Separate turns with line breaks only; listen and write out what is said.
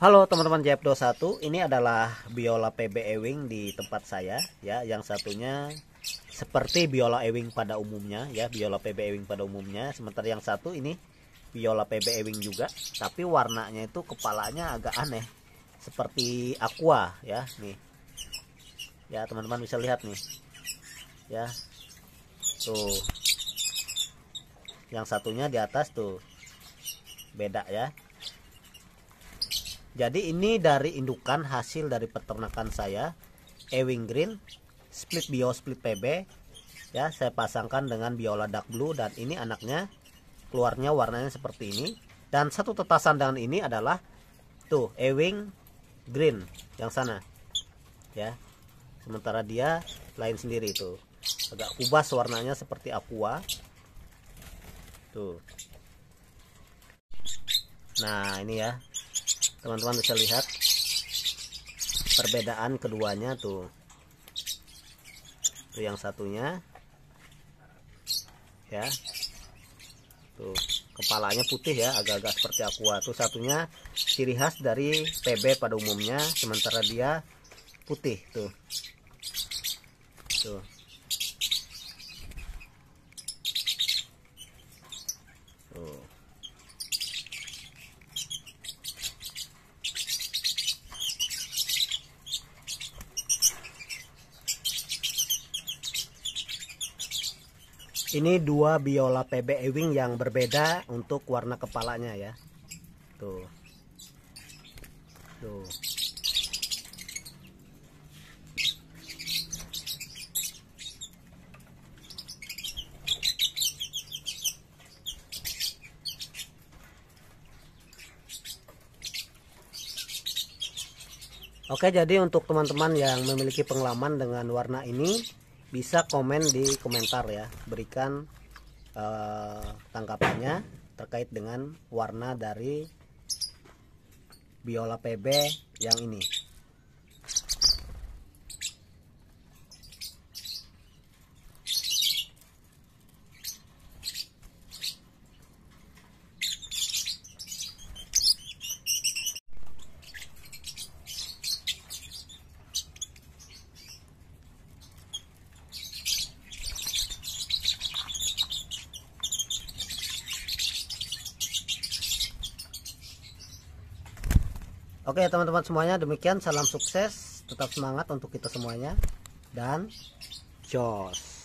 Halo teman-teman JF21, ini adalah biola PB Ewing di tempat saya ya. Yang satunya seperti biola Ewing pada umumnya ya, biola PB Ewing pada umumnya. Sementara yang satu ini biola PB Ewing juga, tapi warnanya itu kepalanya agak aneh. Seperti aqua ya, nih. Ya, teman-teman bisa lihat nih. Ya. Tuh. Yang satunya di atas tuh. Beda ya. Jadi ini dari indukan hasil dari peternakan saya Ewing Green Split Bio Split PB ya saya pasangkan dengan biola dark blue dan ini anaknya keluarnya warnanya seperti ini dan satu tetasan dengan ini adalah tuh Ewing Green yang sana ya sementara dia lain sendiri itu agak kubas warnanya seperti aqua tuh nah ini ya teman-teman bisa lihat perbedaan keduanya tuh tuh yang satunya ya tuh kepalanya putih ya agak-agak seperti aqua tuh satunya ciri khas dari PB pada umumnya sementara dia putih tuh tuh Ini dua biola PB Ewing yang berbeda untuk warna kepalanya ya. Tuh. Tuh. Oke, jadi untuk teman-teman yang memiliki pengalaman dengan warna ini, bisa komen di komentar ya berikan eh, tanggapannya terkait dengan warna dari biola PB yang ini Oke teman-teman semuanya demikian salam sukses tetap semangat untuk kita semuanya dan jos